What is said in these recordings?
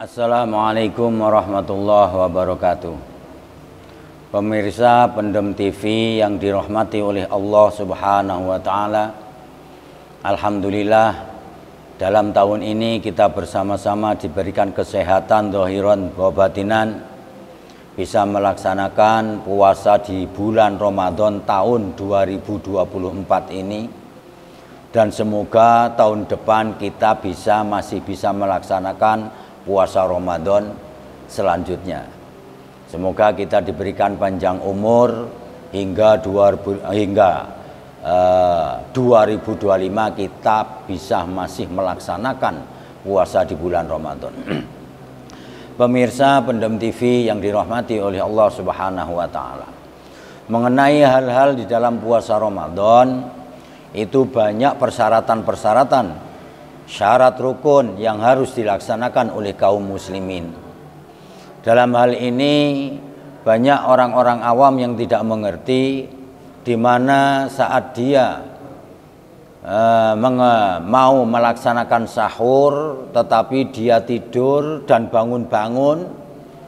Assalamualaikum warahmatullahi wabarakatuh Pemirsa Pendem TV yang dirahmati oleh Allah subhanahu wa ta'ala Alhamdulillah dalam tahun ini kita bersama-sama diberikan kesehatan dohiron batinan bisa melaksanakan puasa di bulan Ramadan tahun 2024 ini dan semoga tahun depan kita bisa masih bisa melaksanakan puasa Ramadan selanjutnya. Semoga kita diberikan panjang umur hingga 2000, hingga eh, 2025 kita bisa masih melaksanakan puasa di bulan Ramadan. Pemirsa Pendem TV yang dirahmati oleh Allah Subhanahu wa taala. Mengenai hal-hal di dalam puasa Ramadan itu banyak persyaratan-persyaratan syarat rukun yang harus dilaksanakan oleh kaum muslimin. Dalam hal ini banyak orang-orang awam yang tidak mengerti di mana saat dia uh, mau melaksanakan sahur tetapi dia tidur dan bangun-bangun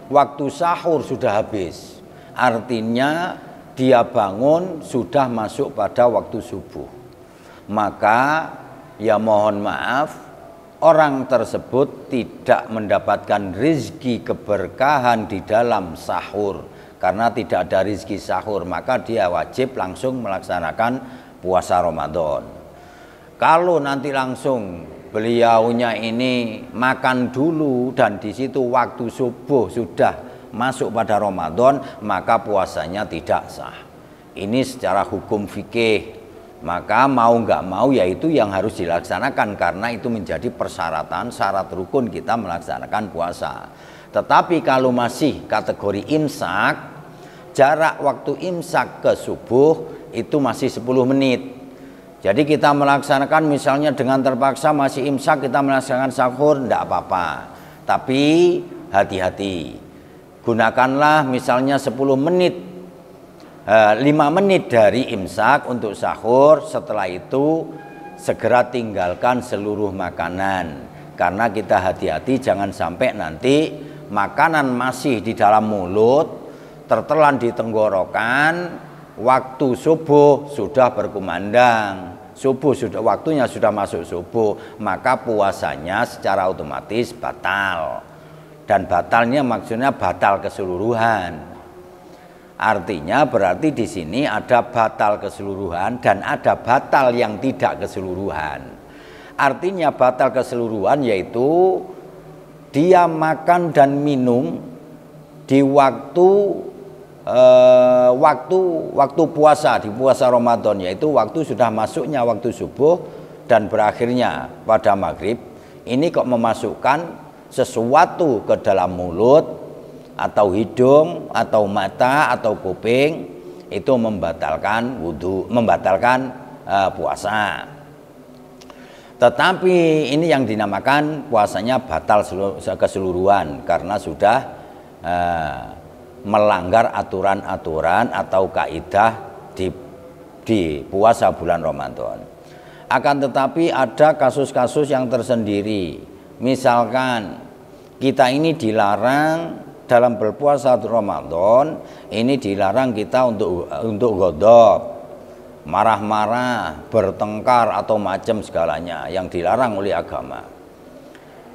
waktu sahur sudah habis. Artinya dia bangun sudah masuk pada waktu subuh. Maka ya mohon maaf orang tersebut tidak mendapatkan rizki keberkahan di dalam sahur karena tidak ada rizki sahur maka dia wajib langsung melaksanakan puasa Ramadan kalau nanti langsung beliaunya ini makan dulu dan di situ waktu subuh sudah masuk pada Ramadan maka puasanya tidak sah ini secara hukum fikih maka mau nggak mau yaitu yang harus dilaksanakan karena itu menjadi persyaratan syarat rukun kita melaksanakan puasa. Tetapi kalau masih kategori imsak, jarak waktu imsak ke subuh itu masih 10 menit. Jadi kita melaksanakan misalnya dengan terpaksa masih imsak kita melaksanakan sahur tidak apa-apa. Tapi hati-hati. Gunakanlah misalnya 10 menit Eh, lima menit dari imsak untuk sahur setelah itu segera tinggalkan seluruh makanan karena kita hati-hati jangan sampai nanti makanan masih di dalam mulut tertelan di tenggorokan waktu subuh sudah berkumandang subuh sudah waktunya sudah masuk subuh maka puasanya secara otomatis batal dan batalnya maksudnya batal keseluruhan Artinya berarti di sini ada batal keseluruhan dan ada batal yang tidak keseluruhan. Artinya batal keseluruhan yaitu dia makan dan minum di waktu eh, waktu waktu puasa di puasa Ramadan yaitu waktu sudah masuknya waktu subuh dan berakhirnya pada maghrib ini kok memasukkan sesuatu ke dalam mulut atau hidung atau mata atau kuping itu membatalkan wudhu membatalkan uh, puasa tetapi ini yang dinamakan puasanya batal keseluruhan karena sudah uh, melanggar aturan-aturan atau kaidah di, di puasa bulan Ramadan. Akan tetapi ada kasus-kasus yang tersendiri. Misalkan kita ini dilarang dalam berpuasa Ramadan ini dilarang kita untuk untuk godop marah-marah, bertengkar atau macam segalanya yang dilarang oleh agama.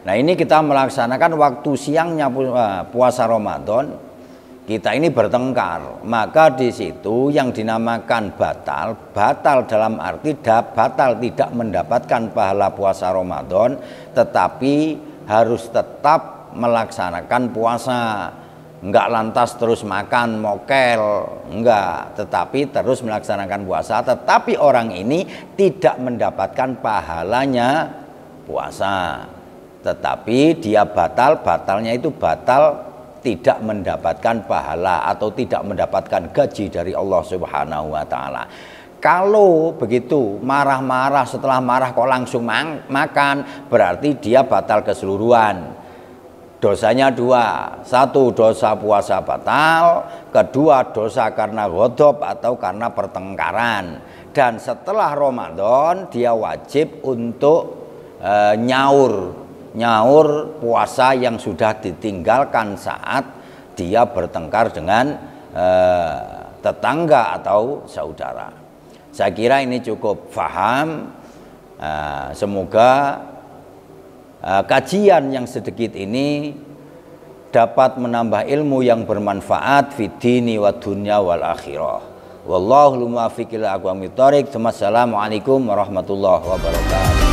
Nah ini kita melaksanakan waktu siangnya eh, puasa Ramadan kita ini bertengkar maka di situ yang dinamakan batal batal dalam arti batal tidak mendapatkan pahala puasa Ramadan tetapi harus tetap melaksanakan puasa enggak lantas terus makan mokel enggak tetapi terus melaksanakan puasa tetapi orang ini tidak mendapatkan pahalanya puasa tetapi dia batal batalnya itu batal tidak mendapatkan pahala atau tidak mendapatkan gaji dari Allah Subhanahu wa taala kalau begitu marah-marah setelah marah kok langsung makan berarti dia batal keseluruhan Dosanya dua, satu dosa puasa batal, kedua dosa karena godop atau karena pertengkaran. Dan setelah Ramadan dia wajib untuk e, nyaur, nyaur puasa yang sudah ditinggalkan saat dia bertengkar dengan e, tetangga atau saudara. Saya kira ini cukup paham. E, semoga Eh, kajian yang sedikit ini dapat menambah ilmu yang bermanfaat dini wa dunya wal akhirah. Wallahu muwaffiq aqwamit thoriq. Wassalamualaikum warahmatullahi wabarakatuh.